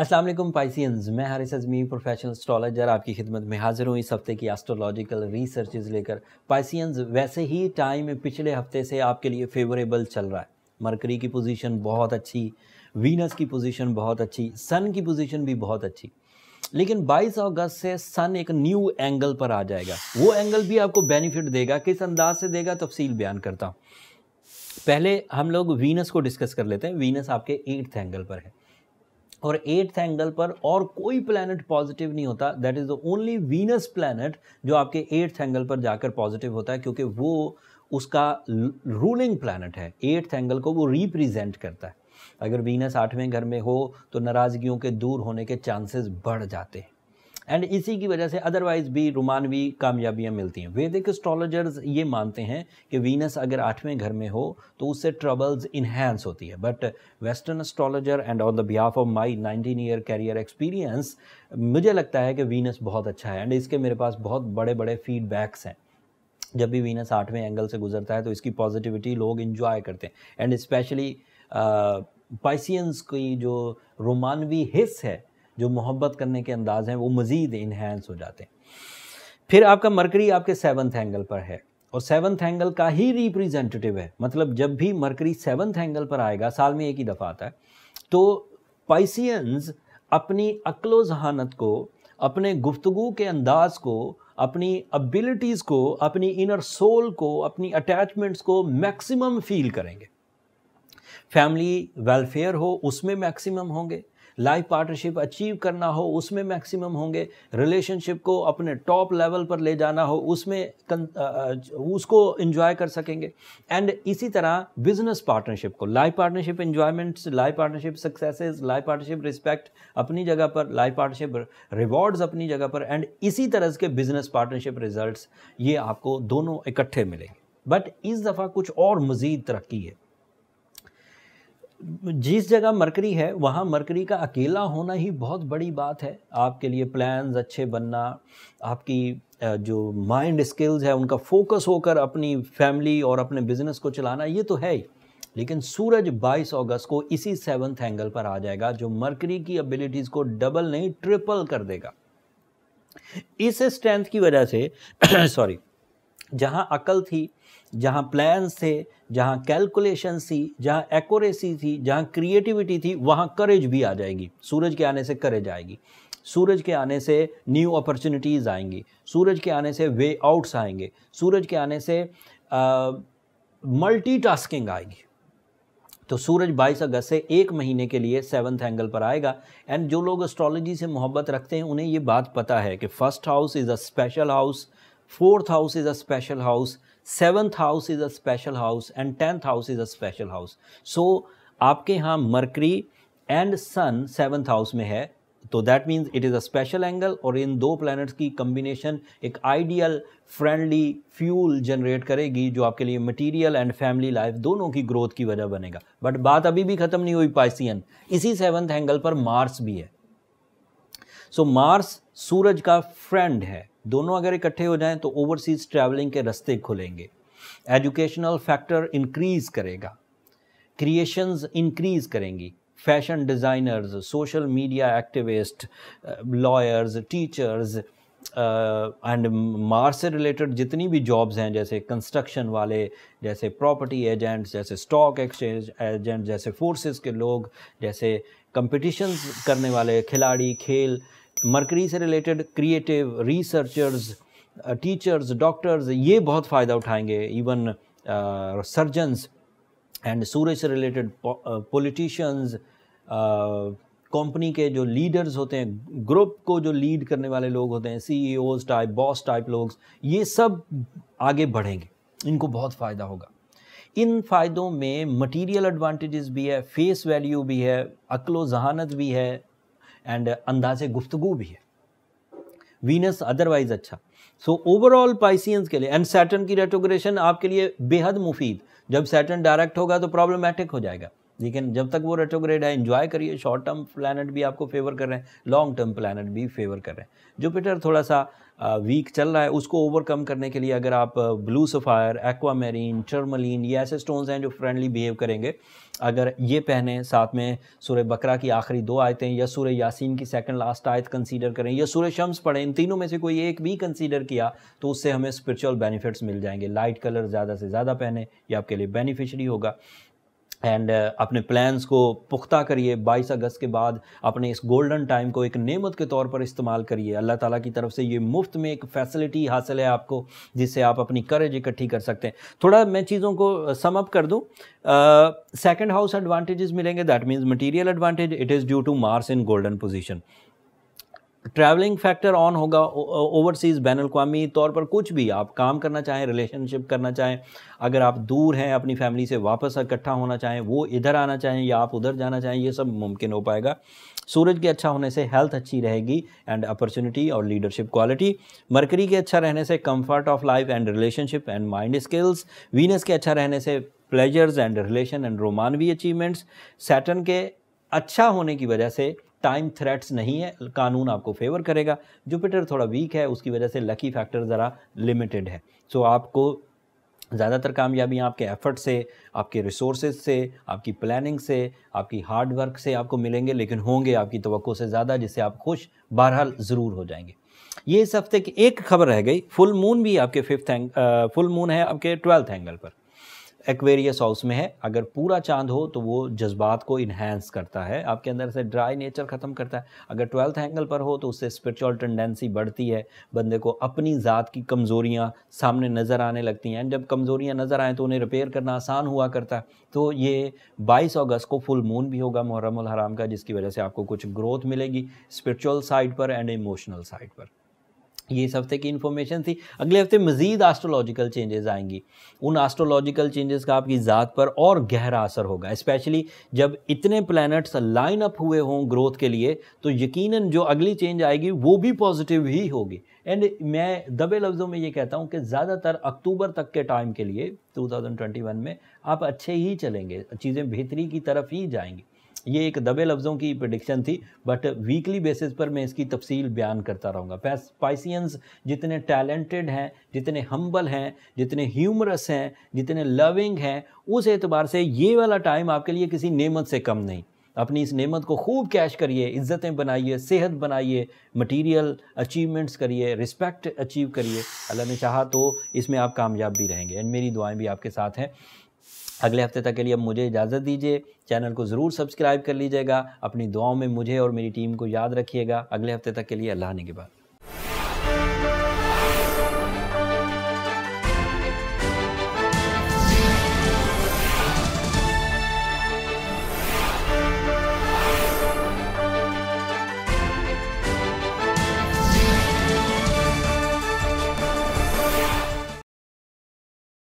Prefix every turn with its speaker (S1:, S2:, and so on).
S1: Aslam Pisceans मैं Haris Azmi professional astrologer आपकी खिदमत में हाजिर हूँ इस हफ्ते की एस्ट्रोलॉजिकल रिसर्चेज लेकर पाइसियंस वैसे ही टाइम पिछले हफ्ते से आपके लिए फेवरेबल चल रहा है मरकरी की पोजीशन बहुत अच्छी वीनस की पोजीशन बहुत अच्छी सन की पोजीशन भी बहुत अच्छी लेकिन 22 अगस्त से सन एक न्यू एंगल पर आ जाएगा वो एंगल भी आपको बेनिफिट देगा किस अंदाज से देगा तफसील बयान करता हूँ पहले हम लोग वीनस को डिस्कस कर लेते हैं वीनस आपके एट्थ एंगल पर है और एट्थ एंगल पर और कोई प्लैनेट पॉजिटिव नहीं होता that is the only Venus planet जो आपके एट्थ एंगल पर जाकर पॉजिटिव होता है क्योंकि वो उसका रूलिंग प्लैनेट है एट्थ एंगल को वो रिप्रेजेंट करता है अगर वीनस आठवें घर में हो तो नाराज़गियों के दूर होने के चांसेस बढ़ जाते हैं एंड इसी की वजह से अदरवाइज भी रोमानवी कामयाबियाँ मिलती हैं वैदिक एस्ट्रोलॉजर्स ये मानते हैं कि वीनस अगर आठवें घर में हो तो उससे ट्रबल्स इन्हेंस होती है but western astrologer and on the behalf of my nineteen year career experience मुझे लगता है कि वीनस बहुत अच्छा है एंड इसके मेरे पास बहुत बड़े बड़े फीडबैक्स हैं जब भी वीनस आठवें एंगल से गुजरता है तो इसकी पॉजिटिविटी लोग इन्जॉय करते हैं एंड स्पेशली पाइसियंस की जो रोमानवी हिस्स है जो मोहब्बत करने के अंदाज हैं वो मज़ीद इन्हेंस हो जाते हैं फिर आपका मरकरी आपके सेवन्थ एंगल पर है और सेवन्थ एंगल का ही रिप्रेजेंटेटिव है मतलब जब भी मरकरी सेवन्थ एंगल पर आएगा साल में एक ही दफ़ा आता है तो पाइसियंस अपनी अक्लो जहानत को अपने गुफ्तगु के अंदाज को अपनी अबिलिटीज को अपनी इनर सोल को अपनी अटैचमेंट्स को मैक्सिमम फील करेंगे फैमिली वेलफेयर हो उसमें मैक्सिमम होंगे लाइफ पार्टनरशिप अचीव करना हो उसमें मैक्सिमम होंगे रिलेशनशिप को अपने टॉप लेवल पर ले जाना हो उसमें उसको इंजॉय कर सकेंगे एंड इसी तरह बिजनेस पार्टनरशिप को life partnership enjoyments life partnership successes life partnership respect अपनी जगह पर लाइफ पार्टनरशिप रिवॉर्ड्स अपनी जगह पर एंड इसी तरह के बिजनेस पार्टनरशिप रिजल्ट ये आपको दोनों इकट्ठे मिलेंगे बट इस दफ़ा कुछ और मज़ीद तरक्की है जिस जगह मरकरी है वहाँ मरकरी का अकेला होना ही बहुत बड़ी बात है आपके लिए प्लान्स अच्छे बनना आपकी जो माइंड स्किल्स है उनका फोकस होकर अपनी फैमिली और अपने बिजनेस को चलाना ये तो है ही लेकिन सूरज 22 अगस्त को इसी सेवन्थ एंगल पर आ जाएगा जो मरकरी की एबिलिटीज़ को डबल नहीं ट्रिपल कर देगा इस स्ट्रेंथ की वजह से सॉरी जहाँ अकल थी जहाँ प्लान्स थे जहाँ कैलकुलेशन थी जहाँ एक्यूरेसी थी जहाँ क्रिएटिविटी थी वहाँ करेज भी आ जाएगी सूरज के आने से करेज आएगी सूरज के आने से न्यू अपॉर्चुनिटीज़ आएंगी सूरज के आने से वे आउट्स आएंगे सूरज के आने से मल्टी टास्किंग आएगी तो सूरज 22 अगस्त से एक महीने के लिए सेवन्थ एंगल पर आएगा एंड जो लोग एस्ट्रोलॉजी से मोहब्बत रखते हैं उन्हें ये बात पता है कि first house is a special house fourth house is a special house seventh house is a special house and tenth house is a special house so आपके यहाँ Mercury and Sun seventh house में है तो that means it is a special angle और इन दो planets की combination एक आइडियल फ्रेंडली फ्यूल जनरेट करेगी जो आपके लिए मटेरियल एंड फैमिली लाइफ दोनों की ग्रोथ की वजह बनेगा बट बात अभी भी ख़त्म नहीं हुई पाइसियन इसी सेवन्थ एंगल पर मार्स भी है सो so, मार्स सूरज का फ्रेंड है दोनों अगर इकट्ठे हो जाएं तो ओवरसीज ट्रैवलिंग के रास्ते खुलेंगे एजुकेशनल फैक्टर इंक्रीज करेगा क्रिएशंस इंक्रीज करेंगी fashion designers social media activist lawyers teachers and Mars से रिलेटेड जितनी भी जॉब्स हैं जैसे कंस्ट्रक्शन वाले जैसे प्रॉपर्टी एजेंट्स जैसे स्टॉक एक्सचेंज एजेंट जैसे फोर्सेस के लोग जैसे कंपटीशंस करने वाले खिलाड़ी खेल मरकरी से related creative researchers teachers doctors ये बहुत फ़ायदा उठाएंगे इवन सर्जन्स एंड सूरज से रिलेटेड पोलिटिशन्स कंपनी के जो लीडर्स होते हैं ग्रुप को जो लीड करने वाले लोग होते हैं सी टाइप बॉस टाइप लोग ये सब आगे बढ़ेंगे इनको बहुत फ़ायदा होगा इन फ़ायदों में मटेरियल एडवांटेजेस भी है फेस वैल्यू भी है अक्लो जहानत भी है एंड अंदाज गुफ्तगु भी है वीनस अदरवाइज अच्छा सो ओवरऑल पाइसियंस के लिए एंड सैटर्न की रेटोग्रेशन आपके लिए बेहद मुफीद जब सैटर्न डायरेक्ट होगा तो प्रॉब्लमेटिक हो जाएगा लेकिन जब तक वो रेट्रोग्रेड है इन्जॉय करिए शॉर्ट टर्म प्लानट भी आपको फेवर कर रहे हैं लॉन्ग टर्म प्लानट भी फेवर कर रहे हैं जुपिटर थोड़ा सा वीक चल रहा है उसको ओवरकम करने के लिए अगर आप ब्लू सफ़ायर एक्वामेरिन टर्मलिन ये ऐसे स्टोन्स हैं जो फ्रेंडली बिहेव करेंगे अगर ये पहने साथ में सूर्य बकरा की आखिरी दो आयतें या सूर्य यासीन की सेकंड लास्ट आयत कंसीडर करें या सूर्य शम्स पढ़ें इन तीनों में से कोई एक भी कंसीडर किया तो उससे हमें स्पिरिचुअल बेनिफिट्स मिल जाएंगे लाइट कलर ज़्यादा से ज़्यादा पहने ये आपके लिए बेनिफिशरी होगा एंड uh, अपने प्लान्स को पुख्ता करिए बाईस अगस्त के बाद अपने इस गोल्डन टाइम को एक नेमत के तौर पर इस्तेमाल करिए अल्लाह ताला की तरफ से ये मुफ्त में एक फैसिलिटी हासिल है आपको जिससे आप अपनी करेज इकट्ठी कर सकते हैं थोड़ा मैं चीज़ों को सम uh, अप कर दूँ सेकेंड हाउस एडवांटेजेस मिलेंगे that means material advantage it is due to Mars in golden position travelling factor on होगा ओवरसीज़ बैन अवी तौर पर कुछ भी आप काम करना चाहें रिलेशनशिप करना चाहें अगर आप दूर हैं अपनी फैमिली से वापस इकट्ठा होना चाहें वो इधर आना चाहें या आप उधर जाना चाहें ये सब मुमकिन हो पाएगा सूरज के अच्छा होने से हेल्थ अच्छी रहेगी एंड अपॉर्चुनिटी और लीडरशिप क्वालिटी मरकरी के अच्छा रहने से comfort of life and relationship and mind skills Venus के अच्छा रहने से प्लेजर्स एंड रिलेशन एंड रोमानवी अचीवमेंट्स सैटन के अच्छा होने की वजह से टाइम थ्रेट्स नहीं है कानून आपको फेवर करेगा जुपिटर थोड़ा वीक है उसकी वजह से लकी फैक्टर ज़रा लिमिटेड है सो so, आपको ज़्यादातर कामयाबियाँ आपके एफर्ट से आपके रिसोर्सेज से आपकी प्लानिंग से आपकी हार्ड वर्क से आपको मिलेंगे लेकिन होंगे आपकी तो से ज़्यादा जिससे आप खुश बहरहाल ज़रूर हो जाएंगे ये इस हफ्ते की एक खबर रह गई फुल मून भी आपके फिफ्थ फुल मून है आपके ट्वेल्थ एंगल पर एक्वेरियस हाउस में है अगर पूरा चांद हो तो वो जज्बात को इन्हेंस करता है आपके अंदर से ड्राई नेचर ख़त्म करता है अगर ट्वेल्थ एंगल पर हो तो उससे स्पिरिचुअल टेंडेंसी बढ़ती है बंदे को अपनी ज़ात की कमज़ोरियाँ सामने नज़र आने लगती हैं एंड जब कमज़ोरियाँ नज़र आएँ तो उन्हें रिपेयर करना आसान हुआ करता है तो ये बाईस अगस्त को फुल मून भी होगा मुहरम हराम का जिसकी वजह से आपको कुछ ग्रोथ मिलेगी स्परिचुअल साइड पर एंड इमोशनल साइड पर ये इस हफ्ते की इन्फॉर्मेशन थी अगले हफ्ते मज़ीद आस्ट्रोलॉजिकल चेंजेस आएंगी उन आस्ट्रोलॉजिकल चेंजेस का आपकी ज़ात पर और गहरा असर होगा स्पेशली जब इतने प्लैनेट्स लाइन अप हुए हों ग्रोथ के लिए तो यकीनन जो अगली चेंज आएगी वो भी पॉजिटिव ही होगी एंड मैं दबे लफ्ज़ों में ये कहता हूँ कि ज़्यादातर अक्टूबर तक के टाइम के लिए 2021 में आप अच्छे ही चलेंगे चीज़ें बेहतरी की तरफ ही जाएंगी ये एक दबे लफ्ज़ों की प्रडिक्शन थी बट वीकली बेसिस पर मैं इसकी तफसील बयान करता रहूँगा स्पाइसियंस जितने टैलेंटेड हैं जितने हम्बल हैं जितने ह्यूमरस हैं जितने लविंग हैं उस एतबार से ये वाला टाइम आपके लिए किसी नेमत से कम नहीं अपनी इस नेमत को खूब कैश करिए इज़्ज़तें बनाइए सेहत बनाइए मटेरियल अचीवमेंट्स करिए रिस्पेक्ट अचीव करिए अल्लाह ने चाहा तो इसमें आप कामयाब भी रहेंगे एंड मेरी दुआएं भी आपके साथ हैं अगले हफ्ते तक के लिए अब मुझे इजाज़त दीजिए चैनल को ज़रूर सब्सक्राइब कर लीजिएगा अपनी दुआओं में मुझे और मेरी टीम को याद रखिएगा अगले हफ्ते तक के लिए अल्लाह ने के बाद